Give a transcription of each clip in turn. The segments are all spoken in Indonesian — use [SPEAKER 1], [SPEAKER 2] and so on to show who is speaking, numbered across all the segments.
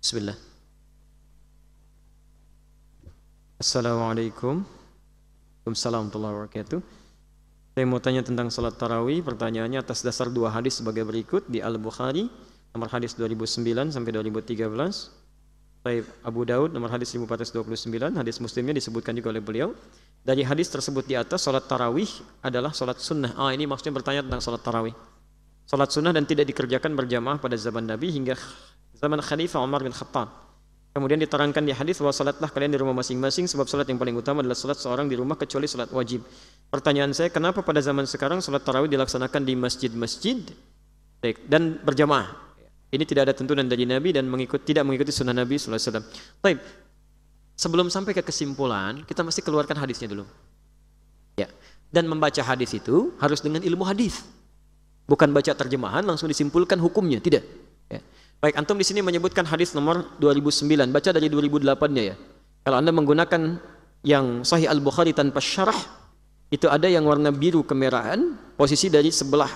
[SPEAKER 1] Bismillah. Assalamualaikum, السلام عليكم Waalaikumsalam Saya mau tanya tentang salat tarawih Pertanyaannya atas dasar dua hadis sebagai berikut Di Al-Bukhari Nomor hadis 2009 sampai 2013 Taib Abu Daud nomor hadis 1429 Hadis muslimnya disebutkan juga oleh beliau Dari hadis tersebut di atas salat tarawih adalah salat sunnah Ah ini maksudnya bertanya tentang salat tarawih Salat sunnah dan tidak dikerjakan berjamaah pada zaman Nabi hingga zaman Khalifah Umar bin Khattab. Kemudian diterangkan di hadis bahwa salatlah kalian di rumah masing-masing sebab salat yang paling utama adalah salat seorang di rumah kecuali salat wajib. Pertanyaan saya, kenapa pada zaman sekarang salat tarawih dilaksanakan di masjid-masjid dan berjamaah? Ini tidak ada tentu dan dari Nabi dan mengikut, tidak mengikuti sunnah Nabi Sallallahu Alaihi Wasallam. Baik, sebelum sampai ke kesimpulan, kita mesti keluarkan hadisnya dulu. Ya, dan membaca hadis itu harus dengan ilmu hadis, bukan baca terjemahan langsung disimpulkan hukumnya, tidak. Baik, antum di sini menyebutkan hadis nomor 2009. Baca dari 2008-nya ya. Kalau Anda menggunakan yang Sahih Al-Bukhari tanpa syarah, itu ada yang warna biru kemerahan, posisi dari sebelah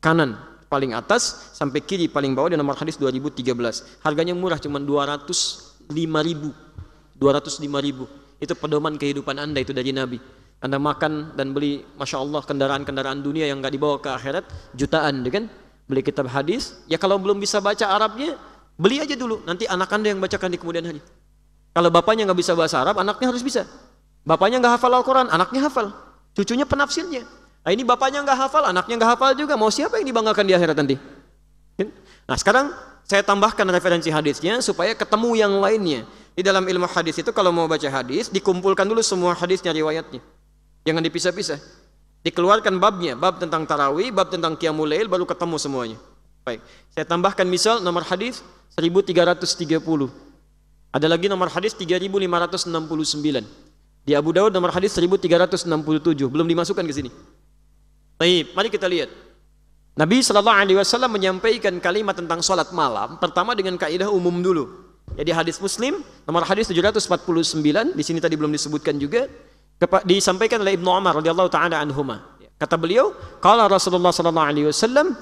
[SPEAKER 1] kanan paling atas sampai kiri paling bawah di nomor hadis 2013. Harganya murah cuma 205.000. 205.000. Itu pedoman kehidupan Anda itu dari Nabi. Anda makan dan beli Masya Allah kendaraan-kendaraan dunia yang nggak dibawa ke akhirat jutaan, ya kan? beli kitab hadis ya kalau belum bisa baca Arabnya beli aja dulu nanti anak anda yang bacakan di kemudian hari kalau bapaknya nggak bisa bahasa Arab anaknya harus bisa bapaknya nggak hafal Al-Quran anaknya hafal cucunya penafsirnya nah ini bapaknya nggak hafal anaknya nggak hafal juga mau siapa yang dibanggakan di akhirat nanti kan? nah sekarang saya tambahkan referensi hadisnya supaya ketemu yang lainnya di dalam ilmu hadis itu kalau mau baca hadis dikumpulkan dulu semua hadisnya riwayatnya jangan dipisah-pisah dikeluarkan babnya, bab tentang tarawih, bab tentang qiyamul lail baru ketemu semuanya. Baik. Saya tambahkan misal nomor hadis 1330. Ada lagi nomor hadis 3569. Di Abu Dawud nomor hadis 1367, belum dimasukkan ke sini. Baik, mari kita lihat. Nabi Shallallahu Alaihi Wasallam menyampaikan kalimat tentang sholat malam pertama dengan kaidah umum dulu. Jadi hadis Muslim nomor hadis 749 di sini tadi belum disebutkan juga disampaikan oleh Ibnu Umar radhiyallahu taala anhuma. Kata beliau, kalau Rasulullah sallallahu alaihi wasallam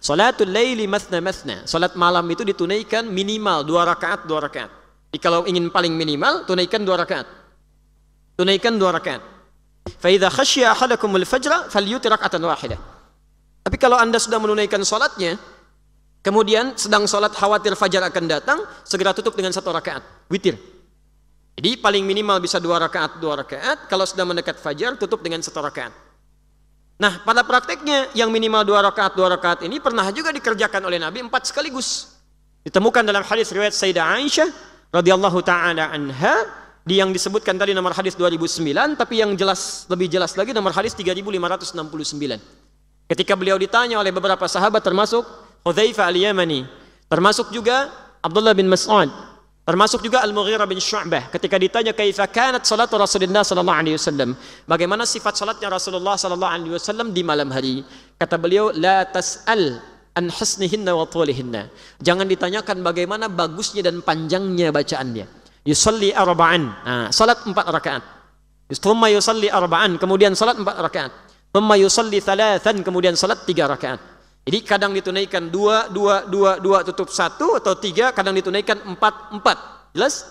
[SPEAKER 1] Salatul laili mathna mathna. Salat malam itu ditunaikan minimal dua rakaat, dua rakaat. Jadi kalau ingin paling minimal, tunaikan dua rakaat. Tunaikan dua rakaat. Faidha khasya al fajra falyuti atan wahidah. Tapi kalau anda sudah menunaikan salatnya, kemudian sedang salat khawatir fajar akan datang, segera tutup dengan satu rakaat. Witir. Jadi paling minimal bisa dua rakaat, dua rakaat. Kalau sudah mendekat fajar, tutup dengan satu rakaat. Nah, pada prakteknya yang minimal dua rakaat, dua rakaat ini pernah juga dikerjakan oleh Nabi empat sekaligus. Ditemukan dalam hadis riwayat Sayyidah Aisyah radhiyallahu taala anha di yang disebutkan tadi nomor hadis 2009 tapi yang jelas lebih jelas lagi nomor hadis 3569. Ketika beliau ditanya oleh beberapa sahabat termasuk Hudzaifah al-Yamani, termasuk juga Abdullah bin Mas'ud Termasuk juga Al-Mughirah bin Syu'bah ketika ditanya kaifa kanat salat Rasulullah sallallahu alaihi wasallam, bagaimana sifat salatnya Rasulullah sallallahu alaihi wasallam di malam hari? Kata beliau, la tas'al an husnihinna wa tulihinna. Jangan ditanyakan bagaimana bagusnya dan panjangnya bacaannya. Yusalli arba'an. Nah, salat empat rakaat. Thumma yusalli arba'an, kemudian salat empat rakaat. Thumma yusalli thalathan, kemudian salat tiga rakaat. Jadi kadang ditunaikan dua, dua, dua, dua tutup satu atau tiga, kadang ditunaikan empat, empat. Jelas?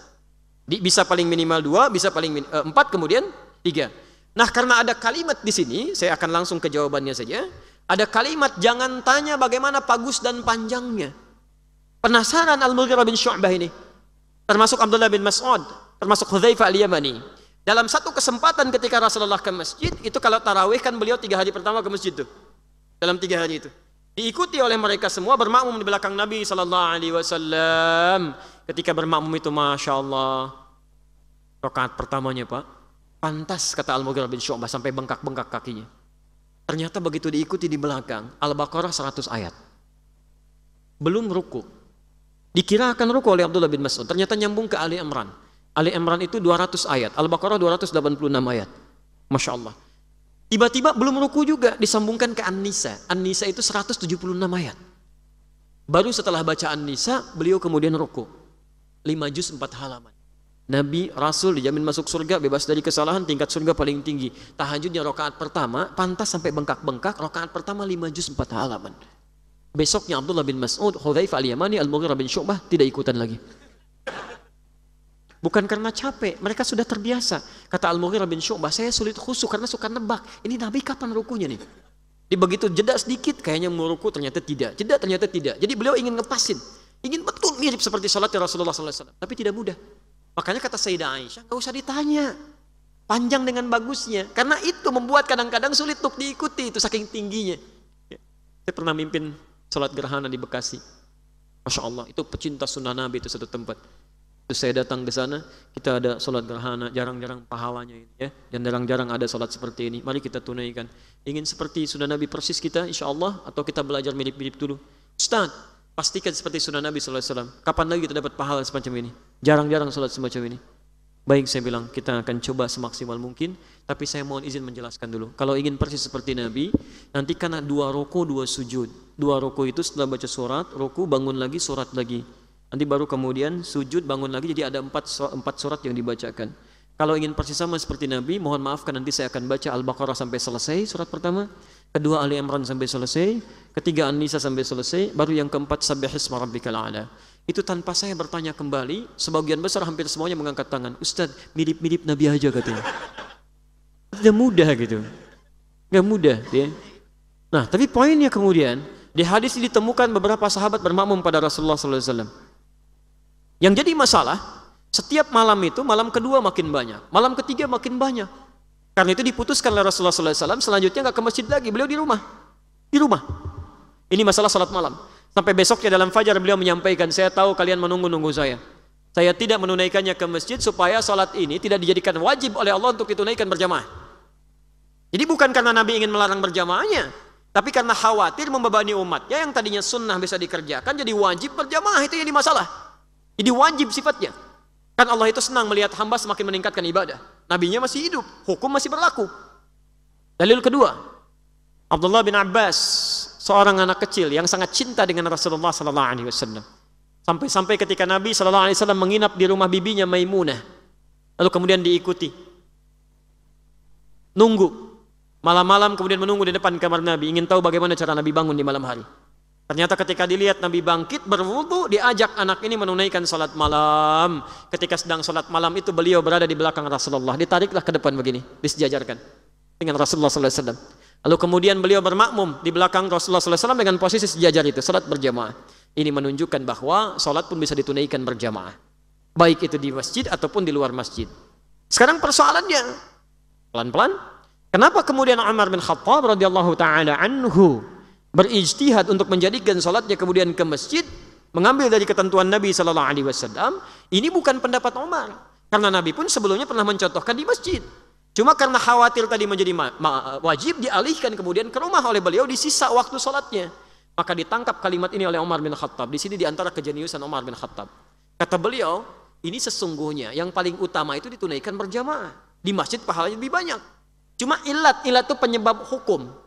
[SPEAKER 1] Di, bisa paling minimal dua, bisa paling min, eh, empat, kemudian tiga. Nah karena ada kalimat di sini, saya akan langsung ke jawabannya saja. Ada kalimat jangan tanya bagaimana bagus dan panjangnya. Penasaran Al-Mughirah bin Syu'bah ini. Termasuk Abdullah bin Mas'ud, termasuk Hudzaifah al-Yamani. Dalam satu kesempatan ketika Rasulullah ke masjid, itu kalau tarawih kan beliau tiga hari pertama ke masjid tuh. Dalam tiga hari itu diikuti oleh mereka semua bermakmum di belakang Nabi Sallallahu Alaihi Wasallam. Ketika bermakmum itu, masya Allah, rokaat pertamanya pak, pantas kata Al Mughirah bin Syu'bah sampai bengkak-bengkak kakinya. Ternyata begitu diikuti di belakang Al-Baqarah 100 ayat. Belum ruku. Dikira akan ruku oleh Abdullah bin Mas'ud. Ternyata nyambung ke Ali Imran. Ali Imran itu 200 ayat. Al-Baqarah 286 ayat. Masya Allah. Tiba-tiba belum ruku juga disambungkan ke An-Nisa. An-Nisa itu 176 ayat. Baru setelah baca An-Nisa, beliau kemudian ruku. 5 juz 4 halaman. Nabi, Rasul dijamin masuk surga, bebas dari kesalahan, tingkat surga paling tinggi. Tahajudnya rokaat pertama, pantas sampai bengkak-bengkak, rokaat pertama 5 juz 4 halaman. Besoknya Abdullah bin Mas'ud, Hudhaifah al-Yamani, Al-Mughirah bin Syu'bah tidak ikutan lagi. Bukan karena capek, mereka sudah terbiasa. Kata Al-Mughirah bin Syu'bah, saya sulit khusus karena suka nebak. Ini Nabi kapan rukunya nih? Di begitu jeda sedikit, kayaknya mau ruku ternyata tidak. Jeda ternyata tidak. Jadi beliau ingin ngepasin. Ingin betul mirip seperti ya Rasulullah SAW. Tapi tidak mudah. Makanya kata Sayyidah Aisyah, gak usah ditanya. Panjang dengan bagusnya. Karena itu membuat kadang-kadang sulit untuk diikuti. Itu saking tingginya. Ya. Saya pernah mimpin sholat gerhana di Bekasi. Masya Allah, itu pecinta sunnah Nabi itu satu tempat. Terus saya datang ke sana, kita ada sholat gerhana, jarang-jarang pahalanya ini ya. Dan jarang-jarang ada sholat seperti ini. Mari kita tunaikan. Ingin seperti sunnah Nabi persis kita, insya Allah, atau kita belajar mirip-mirip dulu. Ustaz, pastikan seperti sunnah Nabi SAW. Kapan lagi kita dapat pahala semacam ini? Jarang-jarang sholat semacam ini. Baik saya bilang kita akan coba semaksimal mungkin Tapi saya mohon izin menjelaskan dulu Kalau ingin persis seperti Nabi Nanti karena dua roko dua sujud Dua roko itu setelah baca surat roko bangun lagi surat lagi Nanti baru kemudian sujud bangun lagi jadi ada empat surat, empat surat yang dibacakan. Kalau ingin persis sama seperti Nabi, mohon maafkan nanti saya akan baca Al-Baqarah sampai selesai surat pertama, kedua Ali Imran sampai selesai, ketiga An-Nisa sampai selesai, baru yang keempat Subbihisma rabbikal a'la. Itu tanpa saya bertanya kembali, sebagian besar hampir semuanya mengangkat tangan. Ustaz, mirip-mirip Nabi aja katanya. Tidak mudah gitu. Gak mudah ya. Nah, tapi poinnya kemudian di hadis ditemukan beberapa sahabat bermakmum pada Rasulullah SAW. Yang jadi masalah, setiap malam itu malam kedua makin banyak, malam ketiga makin banyak. Karena itu diputuskan oleh Rasulullah SAW selanjutnya nggak ke masjid lagi, beliau di rumah, di rumah. Ini masalah salat malam. Sampai besoknya dalam fajar beliau menyampaikan, saya tahu kalian menunggu-nunggu saya. Saya tidak menunaikannya ke masjid supaya salat ini tidak dijadikan wajib oleh Allah untuk ditunaikan berjamaah. Jadi bukan karena Nabi ingin melarang berjamaahnya, tapi karena khawatir membebani umatnya yang tadinya sunnah bisa dikerjakan jadi wajib berjamaah itu yang dimasalah. Jadi wajib sifatnya. Kan Allah itu senang melihat hamba semakin meningkatkan ibadah. Nabinya masih hidup, hukum masih berlaku. Dalil kedua, Abdullah bin Abbas, seorang anak kecil yang sangat cinta dengan Rasulullah sallallahu alaihi wasallam. Sampai-sampai ketika Nabi sallallahu alaihi wasallam menginap di rumah bibinya Maimunah, lalu kemudian diikuti. Nunggu malam-malam kemudian menunggu di depan kamar Nabi, ingin tahu bagaimana cara Nabi bangun di malam hari. Ternyata ketika dilihat Nabi bangkit berwudu diajak anak ini menunaikan salat malam. Ketika sedang salat malam itu beliau berada di belakang Rasulullah, ditariklah ke depan begini, disejajarkan dengan Rasulullah sallallahu alaihi wasallam. Lalu kemudian beliau bermakmum di belakang Rasulullah sallallahu alaihi wasallam dengan posisi sejajar itu, salat berjamaah. Ini menunjukkan bahwa salat pun bisa ditunaikan berjamaah. Baik itu di masjid ataupun di luar masjid. Sekarang persoalannya pelan-pelan, kenapa kemudian Umar bin Khattab radhiyallahu taala anhu berijtihad untuk menjadikan salatnya kemudian ke masjid mengambil dari ketentuan Nabi Shallallahu Alaihi Wasallam ini bukan pendapat Omar karena Nabi pun sebelumnya pernah mencontohkan di masjid cuma karena khawatir tadi menjadi wajib dialihkan kemudian ke rumah oleh beliau di sisa waktu salatnya maka ditangkap kalimat ini oleh Omar bin Khattab di sini diantara kejeniusan Omar bin Khattab kata beliau ini sesungguhnya yang paling utama itu ditunaikan berjamaah di masjid pahalanya lebih banyak cuma ilat ilat itu penyebab hukum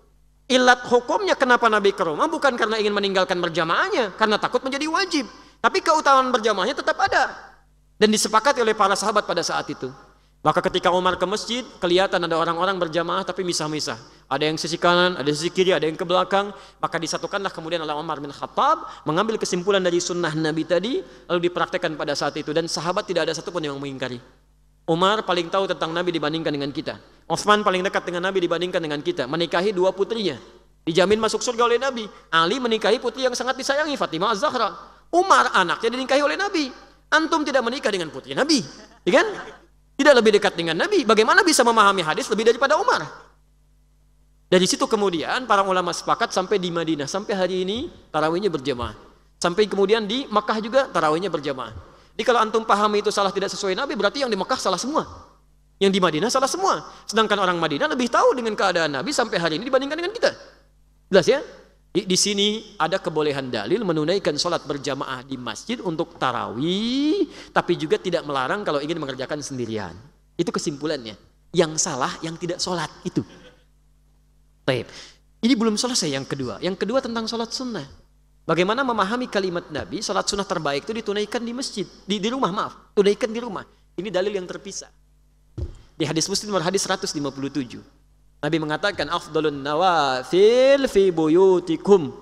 [SPEAKER 1] Ilat hukumnya kenapa Nabi ke rumah bukan karena ingin meninggalkan berjamaahnya, karena takut menjadi wajib. Tapi keutamaan berjamaahnya tetap ada. Dan disepakati oleh para sahabat pada saat itu. Maka ketika Umar ke masjid, kelihatan ada orang-orang berjamaah tapi misah-misah. Ada yang sisi kanan, ada sisi kiri, ada yang ke belakang. Maka disatukanlah kemudian oleh Umar bin Khattab mengambil kesimpulan dari sunnah Nabi tadi lalu dipraktekkan pada saat itu dan sahabat tidak ada satupun yang mengingkari. Umar paling tahu tentang Nabi dibandingkan dengan kita. Osman paling dekat dengan Nabi dibandingkan dengan kita, menikahi dua putrinya. Dijamin masuk surga oleh Nabi. Ali menikahi putri yang sangat disayangi Fatimah Az-Zahra. Umar anaknya dinikahi oleh Nabi. Antum tidak menikah dengan putri Nabi, ya kan? Tidak lebih dekat dengan Nabi. Bagaimana bisa memahami hadis lebih daripada Umar? Dari situ kemudian para ulama sepakat sampai di Madinah sampai hari ini tarawihnya berjamaah. Sampai kemudian di Mekah juga tarawihnya berjamaah. Jadi kalau antum pahami itu salah tidak sesuai Nabi berarti yang di Mekah salah semua. Yang di Madinah salah semua. Sedangkan orang Madinah lebih tahu dengan keadaan Nabi sampai hari ini dibandingkan dengan kita. Jelas ya? Di, di sini ada kebolehan dalil menunaikan sholat berjamaah di masjid untuk tarawih, tapi juga tidak melarang kalau ingin mengerjakan sendirian. Itu kesimpulannya. Yang salah, yang tidak sholat itu. Taip. Ini belum selesai yang kedua. Yang kedua tentang sholat sunnah. Bagaimana memahami kalimat Nabi, sholat sunnah terbaik itu ditunaikan di masjid, di, di rumah maaf, tunaikan di rumah. Ini dalil yang terpisah. Di hadis Muslim nomor hadis 157. Nabi mengatakan afdalun nawafil fi buyutikum.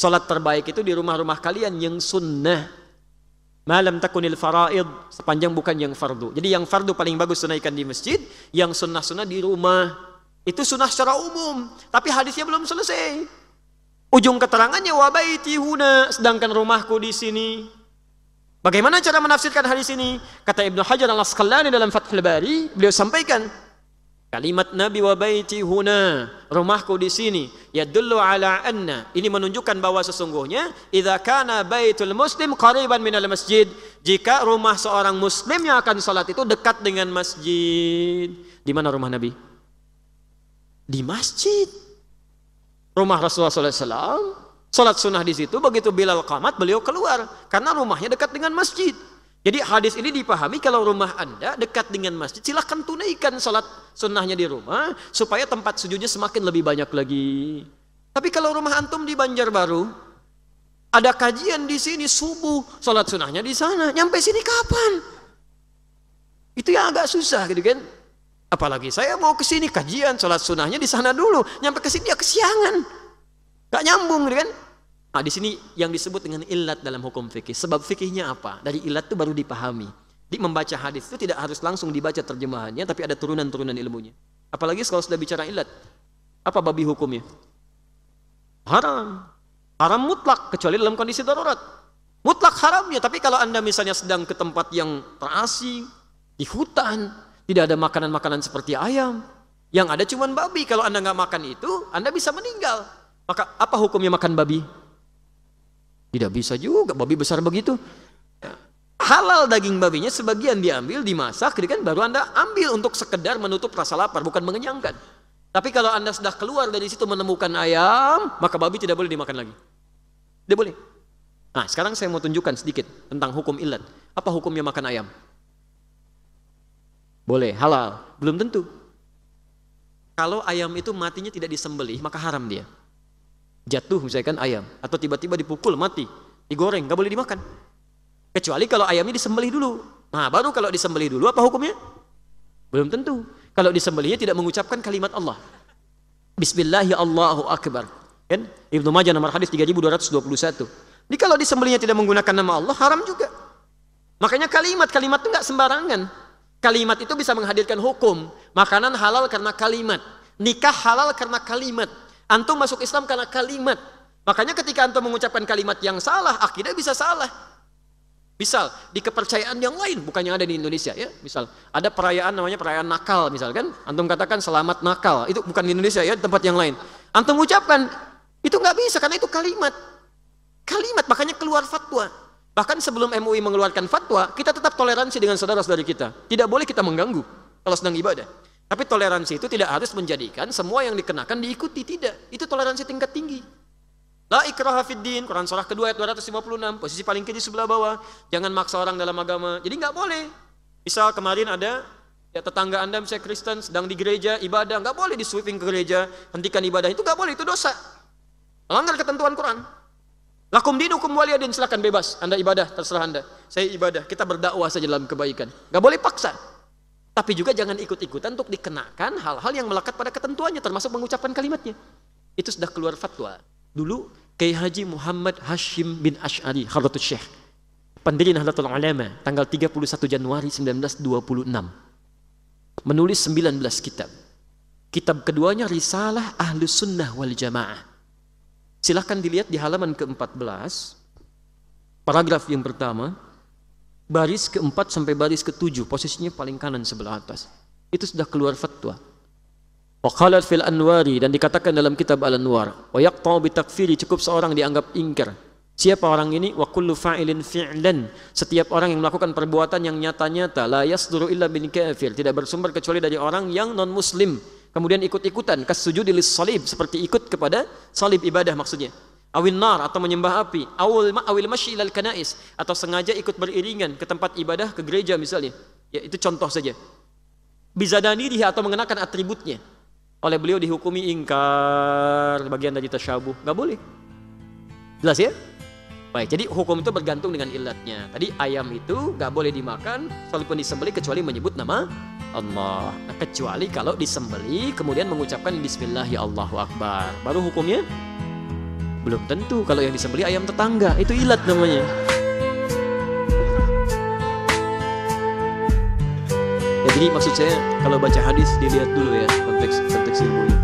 [SPEAKER 1] Salat terbaik itu di rumah-rumah kalian yang sunnah. Malam takunil faraid sepanjang bukan yang fardu. Jadi yang fardu paling bagus tunaikan di masjid, yang sunnah-sunnah di rumah. Itu sunnah secara umum, tapi hadisnya belum selesai. Ujung keterangannya wabaiti huna sedangkan rumahku di sini. Bagaimana cara menafsirkan hadis ini? Kata Ibnu Hajar Al-Asqalani dalam Fathul Bari, beliau sampaikan kalimat Nabi wa baiti huna, rumahku di sini, yadullu ala anna. Ini menunjukkan bahwa sesungguhnya idza kana baitul muslim qariban minal masjid, jika rumah seorang muslim yang akan salat itu dekat dengan masjid. Di mana rumah Nabi? Di masjid. Rumah Rasulullah sallallahu alaihi wasallam Salat sunnah di situ begitu Bilal qamat beliau keluar karena rumahnya dekat dengan masjid. Jadi hadis ini dipahami kalau rumah Anda dekat dengan masjid silahkan tunaikan salat sunnahnya di rumah supaya tempat sujudnya semakin lebih banyak lagi. Tapi kalau rumah antum di Banjarbaru ada kajian di sini subuh salat sunnahnya di sana nyampe sini kapan? Itu yang agak susah gitu kan. Apalagi saya mau ke sini kajian salat sunnahnya di sana dulu nyampe ke sini ya kesiangan. Gak nyambung gitu kan? Nah, di sini yang disebut dengan ilat dalam hukum fikih. Sebab fikihnya apa? Dari ilat itu baru dipahami. Di membaca hadis itu tidak harus langsung dibaca terjemahannya, tapi ada turunan-turunan ilmunya. Apalagi kalau sudah bicara ilat, apa babi hukumnya? Haram. Haram mutlak kecuali dalam kondisi darurat. Mutlak haramnya, tapi kalau Anda misalnya sedang ke tempat yang terasing, di hutan, tidak ada makanan-makanan seperti ayam, yang ada cuma babi. Kalau Anda nggak makan itu, Anda bisa meninggal. Maka apa hukumnya makan babi? Tidak bisa juga, babi besar begitu. Halal daging babinya sebagian diambil, dimasak, kan baru Anda ambil untuk sekedar menutup rasa lapar, bukan mengenyangkan. Tapi kalau Anda sudah keluar dari situ menemukan ayam, maka babi tidak boleh dimakan lagi. Tidak boleh. Nah, sekarang saya mau tunjukkan sedikit tentang hukum ilat. Apa hukumnya makan ayam? Boleh, halal. Belum tentu. Kalau ayam itu matinya tidak disembelih, maka haram dia jatuh misalkan ayam atau tiba-tiba dipukul mati digoreng nggak boleh dimakan kecuali kalau ayamnya disembelih dulu nah baru kalau disembelih dulu apa hukumnya belum tentu kalau disembelihnya tidak mengucapkan kalimat Allah Bismillah ya Allahu Akbar kan Ibnu Majah nomor hadis 3221 jadi kalau disembelihnya tidak menggunakan nama Allah haram juga makanya kalimat-kalimat itu nggak sembarangan kalimat itu bisa menghadirkan hukum makanan halal karena kalimat nikah halal karena kalimat Antum masuk Islam karena kalimat. Makanya ketika antum mengucapkan kalimat yang salah, akidah bisa salah. Misal di kepercayaan yang lain, bukan yang ada di Indonesia ya. Misal ada perayaan namanya perayaan nakal misalkan, antum katakan selamat nakal. Itu bukan di Indonesia ya, tempat yang lain. Antum ucapkan itu nggak bisa karena itu kalimat. Kalimat makanya keluar fatwa. Bahkan sebelum MUI mengeluarkan fatwa, kita tetap toleransi dengan saudara-saudari kita. Tidak boleh kita mengganggu kalau sedang ibadah. Tapi toleransi itu tidak harus menjadikan semua yang dikenakan diikuti, tidak. Itu toleransi tingkat tinggi. La ikraha fid din, Quran surah kedua ayat 256, posisi paling kiri sebelah bawah. Jangan maksa orang dalam agama. Jadi nggak boleh. Misal kemarin ada ya, tetangga Anda misalnya Kristen sedang di gereja ibadah, nggak boleh di sweeping ke gereja, hentikan ibadah itu nggak boleh, itu dosa. Langgar ketentuan Quran. Lakum dinukum waliyadin, silahkan bebas. Anda ibadah, terserah Anda. Saya ibadah, kita berdakwah saja dalam kebaikan. Nggak boleh paksa. Tapi juga jangan ikut-ikutan untuk dikenakan hal-hal yang melekat pada ketentuannya termasuk mengucapkan kalimatnya. Itu sudah keluar fatwa. Dulu Kiai Haji Muhammad Hashim bin Ash'ari Khadratul Syekh pendiri Nahdlatul Ulama tanggal 31 Januari 1926 menulis 19 kitab. Kitab keduanya Risalah Ahlus Sunnah wal Jamaah. Silahkan dilihat di halaman ke-14 paragraf yang pertama baris keempat sampai baris ketujuh posisinya paling kanan sebelah atas itu sudah keluar fatwa Wakalat fil anwari dan dikatakan dalam kitab al anwar wa tau bi cukup seorang dianggap ingkar siapa orang ini wa fa'ilin fi'lan setiap orang yang melakukan perbuatan yang nyata-nyata la yasduru illa bin kafir tidak bersumber kecuali dari orang yang non muslim kemudian ikut-ikutan kasujudi lis salib seperti ikut kepada salib ibadah maksudnya awin nar atau menyembah api awil awil masyi kanais atau sengaja ikut beriringan ke tempat ibadah ke gereja misalnya ya itu contoh saja Bisa dia atau mengenakan atributnya oleh beliau dihukumi ingkar bagian dari tasyabuh nggak boleh jelas ya baik jadi hukum itu bergantung dengan ilatnya tadi ayam itu nggak boleh dimakan walaupun disembelih kecuali menyebut nama Allah nah, kecuali kalau disembelih kemudian mengucapkan Bismillah ya Allahu Akbar baru hukumnya belum tentu kalau yang disembeli ayam tetangga, itu ilat namanya. jadi maksud saya kalau baca hadis dilihat dulu ya konteks konteks ilmunya.